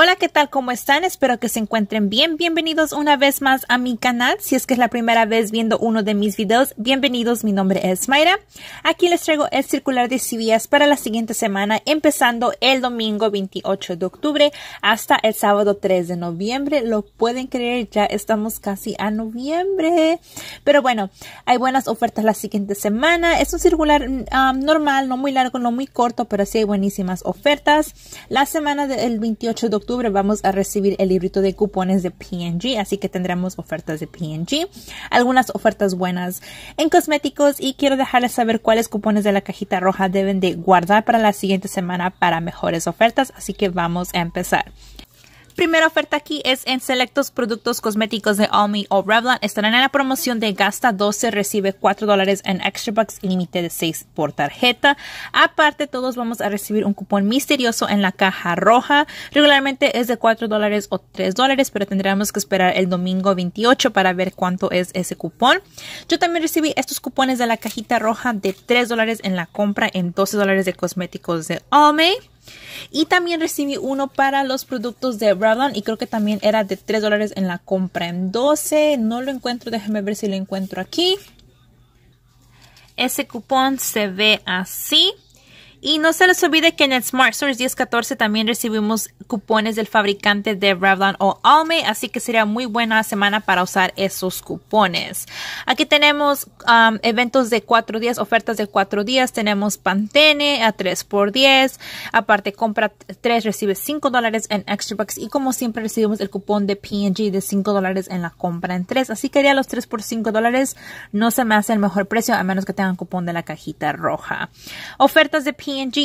Hola, ¿qué tal? ¿Cómo están? Espero que se encuentren bien. Bienvenidos una vez más a mi canal. Si es que es la primera vez viendo uno de mis videos, bienvenidos. Mi nombre es Mayra. Aquí les traigo el circular de CVS para la siguiente semana, empezando el domingo 28 de octubre hasta el sábado 3 de noviembre. Lo pueden creer, ya estamos casi a noviembre. Pero bueno, hay buenas ofertas la siguiente semana. Es un circular um, normal, no muy largo, no muy corto, pero sí hay buenísimas ofertas. La semana del 28 de octubre vamos a recibir el librito de cupones de PNG, así que tendremos ofertas de PNG, algunas ofertas buenas en cosméticos y quiero dejarles saber cuáles cupones de la cajita roja deben de guardar para la siguiente semana para mejores ofertas, así que vamos a empezar. Primera oferta aquí es en selectos productos cosméticos de Omi o Revlon. Estarán en la promoción de Gasta 12, recibe 4 dólares en Extra Bucks, límite de 6 por tarjeta. Aparte, todos vamos a recibir un cupón misterioso en la caja roja. Regularmente es de 4 dólares o 3 dólares, pero tendremos que esperar el domingo 28 para ver cuánto es ese cupón. Yo también recibí estos cupones de la cajita roja de 3 dólares en la compra en 12 dólares de cosméticos de Omi. Y también recibí uno para los productos de Revlon y creo que también era de 3 dólares en la compra en 12. No lo encuentro, déjenme ver si lo encuentro aquí. Ese cupón se ve así. Y no se les olvide que en el Smart Source 1014 también recibimos cupones del fabricante de Revlon o Alme, así que sería muy buena semana para usar esos cupones. Aquí tenemos um, eventos de 4 días, ofertas de 4 días. Tenemos Pantene a 3 por 10. Aparte, compra 3, recibe 5 dólares en Extra Bucks. Y como siempre, recibimos el cupón de PG de 5 dólares en la compra en 3. Así que ya los 3 por 5 dólares. No se me hace el mejor precio, a menos que tengan cupón de la cajita roja. Ofertas de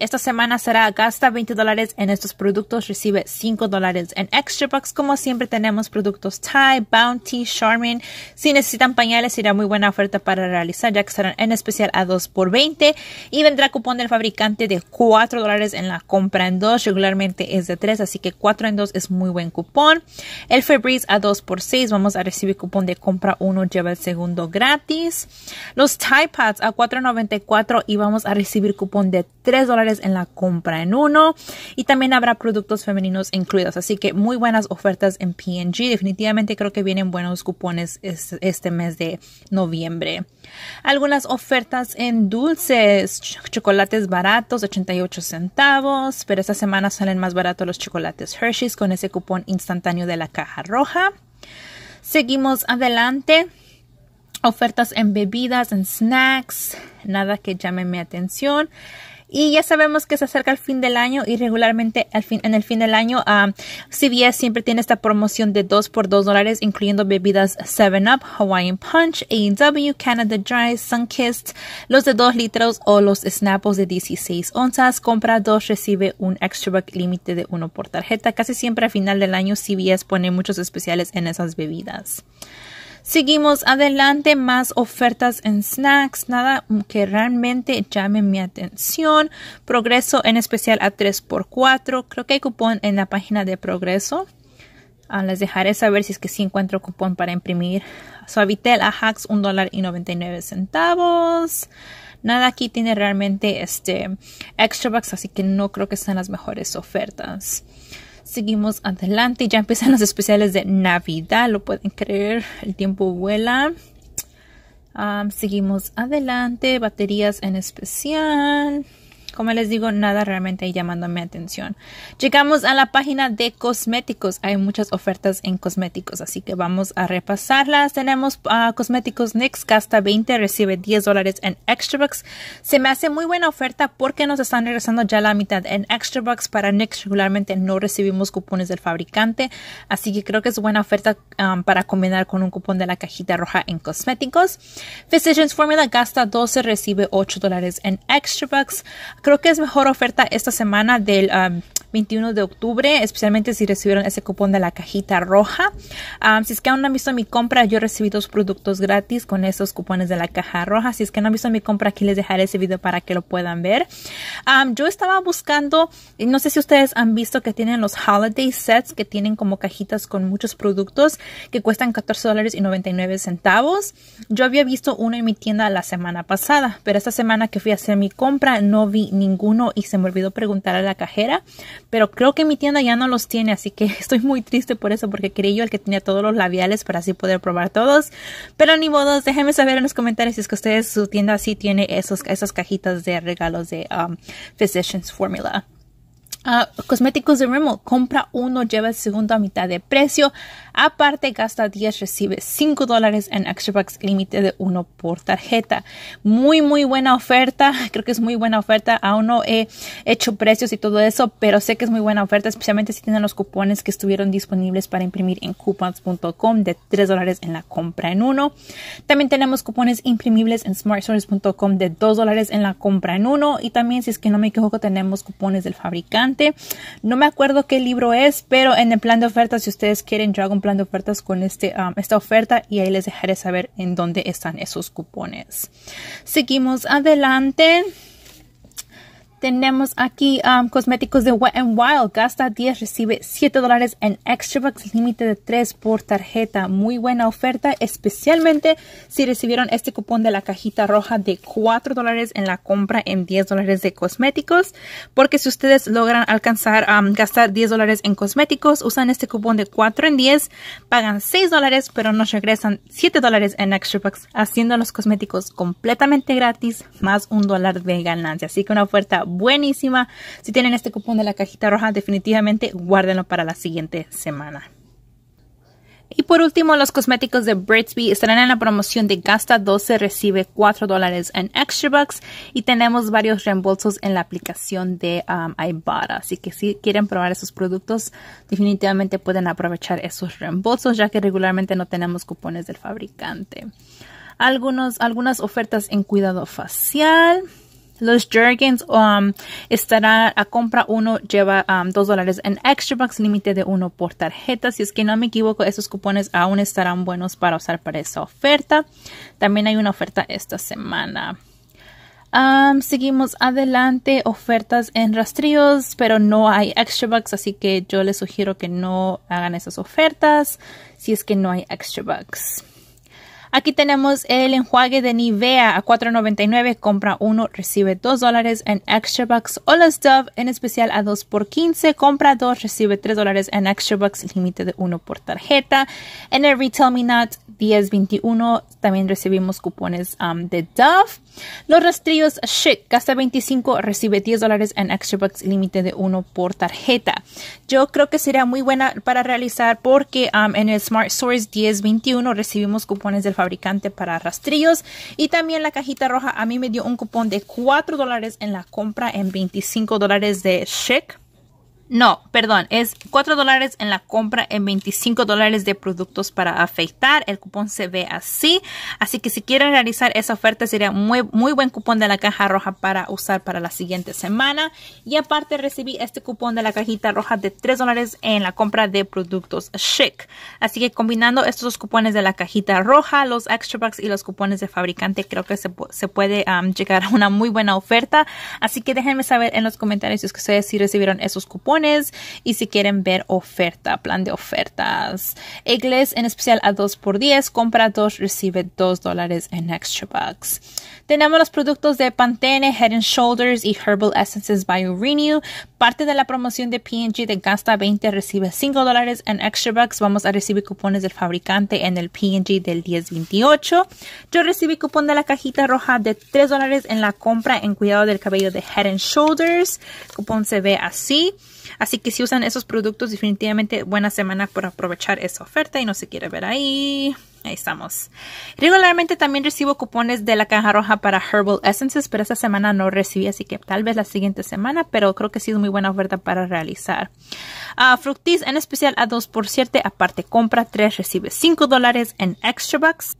esta semana será gasta 20 dólares en estos productos, recibe 5 dólares. En Extra Bucks, como siempre, tenemos productos Thai, Bounty, Charmin. Si necesitan pañales, será muy buena oferta para realizar, ya que estarán en especial a 2 por 20 y vendrá cupón del fabricante de 4 dólares en la compra en 2. Regularmente es de 3, así que 4 en 2 es muy buen cupón. El Febreze a 2 por 6, vamos a recibir cupón de compra 1, lleva el segundo gratis. Los Thai Pads a 4.94 y vamos a recibir cupón de 3 dólares en la compra en uno. Y también habrá productos femeninos incluidos. Así que muy buenas ofertas en PNG. Definitivamente creo que vienen buenos cupones este mes de noviembre. Algunas ofertas en dulces, chocolates baratos, 88 centavos, pero esta semana salen más baratos los chocolates Hershey's con ese cupón instantáneo de la caja roja. Seguimos adelante. Ofertas en bebidas, en snacks, nada que llame mi atención. Y ya sabemos que se acerca el fin del año y regularmente en el fin del año ah, CBS siempre tiene esta promoción de 2 por 2 dólares, incluyendo bebidas 7-Up, Hawaiian Punch, AW, e Canada Dry, Sunkist, los de 2 litros o los Snapples de 16 onzas. Compra 2, recibe un extra buck límite de 1 por tarjeta. Casi siempre al final del año CBS pone muchos especiales en esas bebidas. Seguimos adelante, más ofertas en snacks, nada que realmente llame mi atención. Progreso en especial a 3x4, creo que hay cupón en la página de Progreso. Ah, les dejaré saber si es que sí encuentro cupón para imprimir. Suavitel a Hacks, $1.99. centavos. Nada aquí tiene realmente este extra bucks, así que no creo que sean las mejores ofertas. Seguimos adelante, ya empiezan los especiales de Navidad, lo pueden creer, el tiempo vuela. Ah, seguimos adelante, baterías en especial. Como les digo, nada realmente llamando mi atención. Llegamos a la página de cosméticos. Hay muchas ofertas en cosméticos, así que vamos a repasarlas. Tenemos ah, cosméticos NYX, gasta 20, recibe 10 dólares en Extra Bucks. Se me hace muy buena oferta porque nos están regresando ya la mitad en Extra Bucks. Para NYX regularmente no recibimos cupones del fabricante, así que creo que es buena oferta ah, para combinar con un cupón de la cajita roja en cosméticos. Physicians Formula gasta 12, recibe 8 dólares en Extra Bucks creo que es mejor oferta esta semana del um, 21 de octubre, especialmente si recibieron ese cupón de la cajita roja. Ah, si es que aún no han visto mi compra, yo recibí dos productos gratis con esos cupones de la caja roja. Si es que no han visto mi compra, aquí les dejaré ese video para que lo puedan ver. Ah, yo estaba buscando, no sé si ustedes han visto que tienen los holiday sets que tienen como cajitas con muchos productos que cuestan $14.99. dólares y centavos. Yo había visto uno en mi tienda la semana pasada, pero esta semana que fui a hacer mi compra no vi ninguno y se me olvidó preguntar a la cajera, pero creo que mi tienda ya no los tiene, así que estoy muy triste por eso, porque creí yo el que tenía todos los labiales para así poder probar todos. Pero ni modos, déjenme saber en los comentarios si es que ustedes su tienda sí tiene esos, esas cajitas de regalos de um, Physicians Formula. Ah, cosméticos de Remo, compra uno, lleva el segundo a mitad de precio. Aparte, gasta 10, recibe 5 dólares en Extra Bucks, límite de uno por tarjeta. Muy, muy buena oferta. Creo que es muy buena oferta. Aún no he hecho precios y todo eso, pero sé que es muy buena oferta, especialmente si tienen los cupones que estuvieron disponibles para imprimir en coupons.com de 3 dólares en la compra en uno. También tenemos cupones imprimibles en smartstores.com de 2 dólares en la compra en uno. Y también, si es que no me equivoco, tenemos cupones del fabricante no me acuerdo qué libro es, pero en el plan de ofertas, si ustedes quieren, yo hago un plan de ofertas con este, um, esta oferta y ahí les dejaré saber en dónde están esos cupones. Seguimos adelante. Tenemos aquí um, cosméticos de Wet n Wild. Gasta 10, recibe 7 dólares en Extra Bucks, límite de 3 por tarjeta. Muy buena oferta, especialmente si recibieron este cupón de la cajita roja de 4 dólares en la compra en 10 dólares de cosméticos. Porque si ustedes logran alcanzar, a um, gastar 10 dólares en cosméticos, usan este cupón de 4 en 10, pagan 6 dólares, pero nos regresan 7 dólares en Extra Bucks, haciendo los cosméticos completamente gratis, más un dólar de ganancia. Así que una oferta buenísima. Si tienen este cupón de la cajita roja, definitivamente guárdenlo para la siguiente semana. Y por último, los cosméticos de Britsby estarán en la promoción de Gasta 12, recibe 4 dólares en Extra Bucks y tenemos varios reembolsos en la aplicación de um, Así que si quieren probar esos productos, definitivamente pueden aprovechar esos reembolsos ya que regularmente no tenemos cupones del fabricante. Algunos, algunas ofertas en cuidado facial. Los Jergens um, estarán a compra uno, lleva $2 um, dos dólares en extra bucks, límite de uno por tarjeta. Si es que no me equivoco, esos cupones aún estarán buenos para usar para esa oferta. También hay una oferta esta semana. Um, seguimos adelante, ofertas en rastrillos, pero no hay extra bucks, así que yo les sugiero que no hagan esas ofertas si es que no hay extra bucks. Aquí tenemos el enjuague de Nivea a $4.99, compra uno, recibe $2 dólares en Extra Bucks o las Dove en especial a 2 por 15, compra 2, recibe $3 dólares en Extra Bucks, límite de 1 por tarjeta. En el Retail Me Not 10.21 también recibimos cupones um, de Dove. Los rastrillos Chic, gasta 25, recibe 10 dólares en Extra Bucks, límite de 1 por tarjeta. Yo creo que sería muy buena para realizar porque um, en el Smart Source 1021 recibimos cupones del fabricante para rastrillos y también la cajita roja a mí me dio un cupón de 4 dólares en la compra en 25 dólares de Chic. No, perdón, es 4 dólares en la compra en 25 dólares de productos para afeitar. El cupón se ve así. Así que si quieren realizar esa oferta, sería muy, muy buen cupón de la caja roja para usar para la siguiente semana. Y aparte recibí este cupón de la cajita roja de 3 dólares en la compra de productos chic. Así que combinando estos dos cupones de la cajita roja, los extra bucks y los cupones de fabricante, creo que se, puede um, llegar a una muy buena oferta. Así que déjenme saber en los comentarios si ustedes sí recibieron esos cupones y si quieren ver oferta, plan de ofertas. igles en especial a 2 por 10 compra 2, recibe 2 dólares en extra bucks. Tenemos los productos de Pantene, Head and Shoulders y Herbal Essences by Renew. Parte de la promoción de P&G de Gasta 20 recibe 5 dólares en extra bucks. Vamos a recibir cupones del fabricante en el P&G del 1028. Yo recibí cupón de la cajita roja de 3 dólares en la compra en cuidado del cabello de Head and Shoulders. Cupón se ve así. Así que si usan esos productos, definitivamente buena semana por aprovechar esa oferta y no se quiere ver ahí. Ahí estamos. Regularmente también recibo cupones de la caja roja para Herbal Essences, pero esta semana no recibí, así que tal vez la siguiente semana, pero creo que ha sido muy buena oferta para realizar. a ah, Fructis en especial a 2 por 7 aparte compra 3 recibe 5 dólares en extra bucks.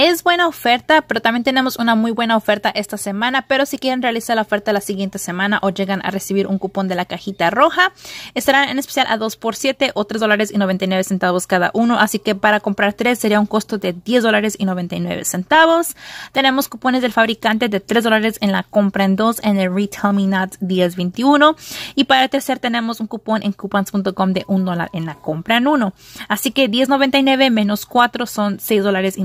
Es buena oferta, pero también tenemos una muy buena oferta esta semana, pero si quieren realizar la oferta la siguiente semana o llegan a recibir un cupón de la cajita roja, estarán en especial a 2 por 7 o 3 dólares y 99 centavos cada uno, así que para comprar 3 sería un costo de $10.99. dólares y centavos. Tenemos cupones del fabricante de 3 dólares en la compra en 2 en el Retail Me 1021 y para el tercer tenemos un cupón en coupons.com de 1 dólar en la compra en 1. Así que 10.99 menos 4 son $6.99. dólares y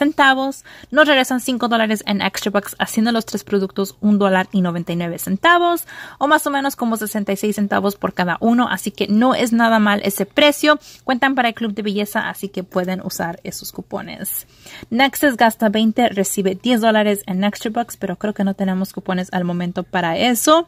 centavos. Nos regresan 5 dólares en extra bucks haciendo los tres productos $1.99. centavos o más o menos como 66 centavos por cada uno. Así que no es nada mal ese precio. Cuentan para el club de belleza así que pueden usar esos cupones. Nexus gasta 20, recibe 10 dólares en extra bucks pero creo que no tenemos cupones al momento para eso.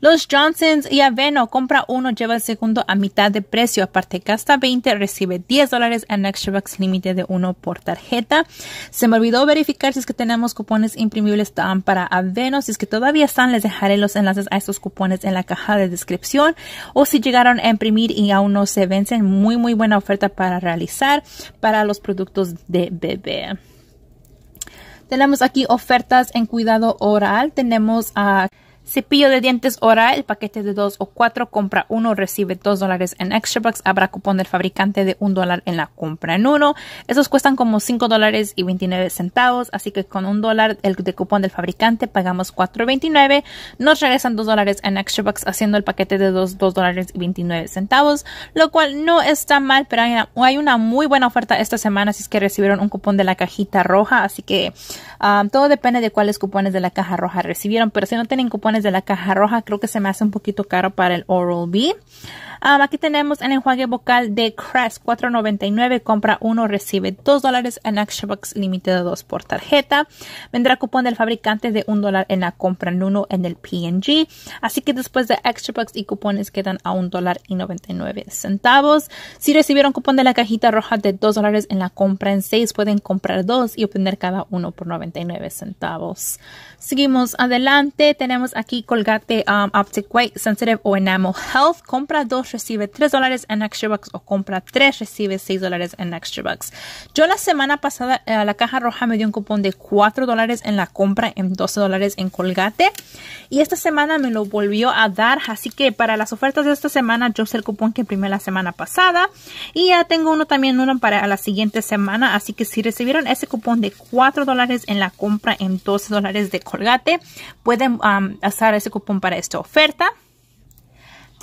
Los Johnsons y Aveno compra uno, lleva el segundo a mitad de precio. Aparte gasta 20, recibe 10 dólares en extra bucks límite de uno por tarjeta. Se me olvidó verificar si es que tenemos cupones imprimibles tan para avenos Si es que todavía están, les dejaré los enlaces a estos cupones en la caja de descripción. O si llegaron a imprimir y aún no se vencen, muy, muy buena oferta para realizar para los productos de bebé. Tenemos aquí ofertas en cuidado oral. Tenemos a... Cepillo de dientes oral, paquete de 2 o 4, compra 1, recibe 2 dólares en Extra Bucks. Habrá cupón del fabricante de 1 dólar en la compra en uno. Esos cuestan como 5 dólares y 29 centavos, así que con 1 dólar el de cupón del fabricante pagamos 4.29. Nos regresan 2 dólares en Extra Bucks haciendo el paquete de 2, 2 dólares y 29 centavos, lo cual no está mal, pero hay una, muy buena oferta esta semana si es que recibieron un cupón de la cajita roja, así que ah, todo depende de cuáles cupones de la caja roja recibieron, pero si no tienen cupones de la caja roja. Creo que se me hace un poquito caro para el Oral-B. Um, aquí tenemos el enjuague vocal de Crest, $4.99. Compra uno, recibe $2 en extra Box límite 2 por tarjeta. Vendrá cupón del fabricante de $1 en la compra en uno en el PNG. Así que después de Extra Bucks y cupones quedan a $1.99. Si recibieron cupón de la cajita roja de $2 en la compra en 6, pueden comprar dos y obtener cada uno por 99 centavos. Seguimos adelante. Tenemos aquí aquí Colgate um, Optic White Sensitive o Enamel Health. Compra dos, recibe tres dólares en Extra Bucks o compra tres, recibe seis dólares en Extra Bucks. Yo la semana pasada eh, la caja roja me dio un cupón de cuatro dólares en la compra en 12 dólares en Colgate y esta semana me lo volvió a dar. Así que para las ofertas de esta semana yo usé el cupón que imprimí la semana pasada y ya tengo uno también uno para la siguiente semana. Así que si recibieron ese cupón de cuatro dólares en la compra en 12 dólares de Colgate pueden um, usar ese cupón para esta oferta.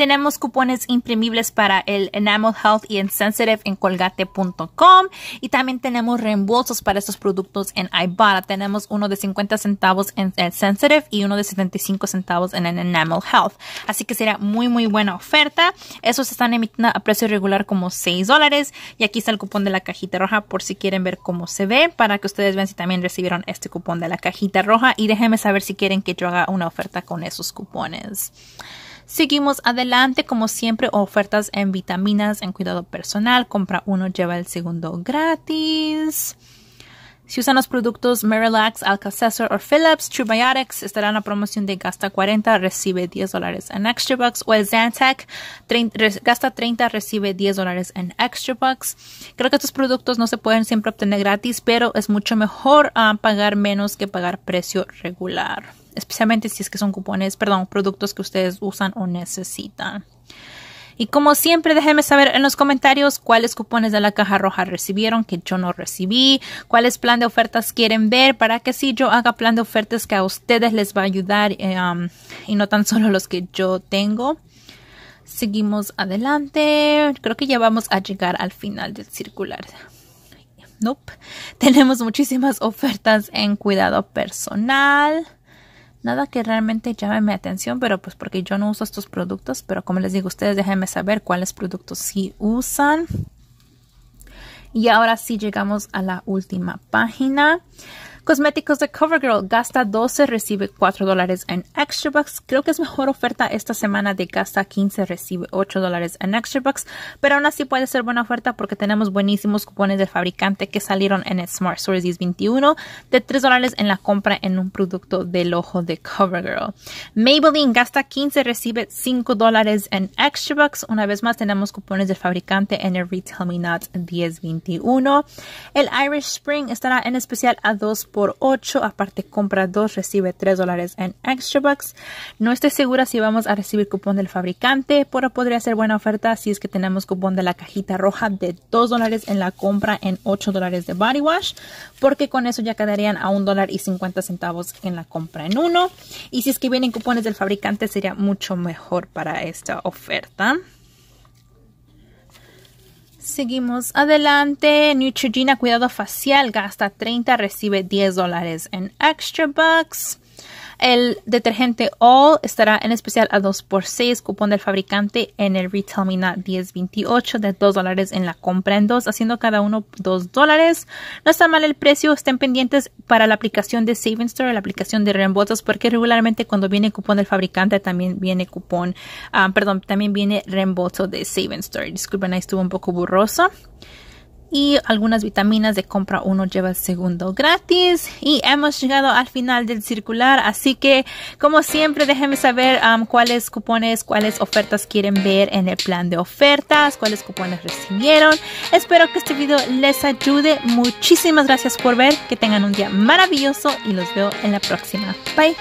Tenemos cupones imprimibles para el Enamel Health y Sensitive en colgate.com. Y también tenemos reembolsos para estos productos en Ibotta. Tenemos uno de 50 centavos en el Sensitive y uno de 75 centavos en el Enamel Health. Así que será muy, muy buena oferta. Esos están emitiendo a precio regular como 6 dólares. Y aquí está el cupón de la cajita roja por si quieren ver cómo se ve para que ustedes vean si también recibieron este cupón de la cajita roja. Y déjenme saber si quieren que yo haga una oferta con esos cupones. Seguimos adelante, como siempre, ofertas en vitaminas, en cuidado personal. Compra uno, lleva el segundo gratis. Si usan los productos Merilax, alka o Philips, True estará en la promoción de gasta 40, recibe 10 dólares en extra bucks o el Zantac, gasta 30, recibe 10 dólares en extra bucks. Creo que estos productos no se pueden siempre obtener gratis, pero es mucho mejor ah, pagar menos que pagar precio regular especialmente si es que son cupones, perdón, productos que ustedes usan o necesitan. Y como siempre, déjenme saber en los comentarios cuáles cupones de la caja roja recibieron que yo no recibí, cuáles plan de ofertas quieren ver para que si yo haga plan de ofertas que a ustedes les va a ayudar eh, y no tan solo los que yo tengo. Seguimos adelante. Creo que ya vamos a llegar al final del circular. Nope. Tenemos muchísimas ofertas en cuidado personal. Nada que realmente llame mi atención, pero pues porque yo no uso estos productos, pero como les digo, ustedes déjenme saber cuáles productos sí usan. Y ahora sí llegamos a la última página. Cosméticos de CoverGirl gasta 12, recibe 4 dólares en Extra Bucks. Creo que es mejor oferta esta semana de gasta 15, recibe 8 dólares en Extra Bucks. Pero aún así puede ser buena oferta porque tenemos buenísimos cupones de fabricante que salieron en el Smart Stories 21 de 3 dólares en la compra en un producto del ojo de CoverGirl. Maybelline gasta 15, recibe 5 dólares en Extra Bucks. Una vez más tenemos cupones de fabricante en el Retail 1021. El Irish Spring estará en especial a 2 por 8. Aparte, compra 2, recibe 3 dólares en extra bucks. No estoy segura si vamos a recibir cupón del fabricante, pero podría ser buena oferta si es que tenemos cupón de la cajita roja de 2 dólares en la compra en 8 dólares de body wash, porque con eso ya quedarían a 1 dólar y 50 centavos en la compra en uno. Y si es que vienen cupones del fabricante, sería mucho mejor para esta oferta. Seguimos adelante. Neutrogena Cuidado Facial gasta 30, recibe 10 dólares en Extra Bucks. El detergente All estará en especial a 2x6 cupón del fabricante en el Retail Mina 1028 de 2 dólares en la compra en 2, haciendo cada uno 2 dólares. No está mal el precio, estén pendientes para la aplicación de Saving Store, la aplicación de reembolsos, porque regularmente cuando viene cupón del fabricante también viene cupón, ah, perdón, también viene reembolso de saving Store. Disculpen, ahí estuvo un poco burroso y algunas vitaminas de compra uno lleva el segundo gratis y hemos llegado al final del circular así que como siempre déjenme saber um, cuáles cupones cuáles ofertas quieren ver en el plan de ofertas cuáles cupones recibieron espero que este video les ayude muchísimas gracias por ver que tengan un día maravilloso y los veo en la próxima bye